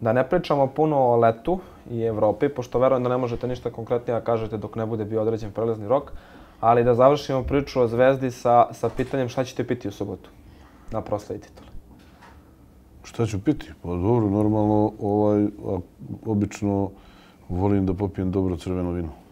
Da ne pričamo puno o letu i Evropi, pošto verujem da ne možete ništa konkretnije da kažete dok ne bude bio određen prelazni rok, ali da završimo priču o Zvezdi sa, sa pitanjem šta ćete piti u subotu na proslavi titule. Šta ću piti? Pa dobro, normalno, ovaj, obično volim da popijem dobro crveno vino.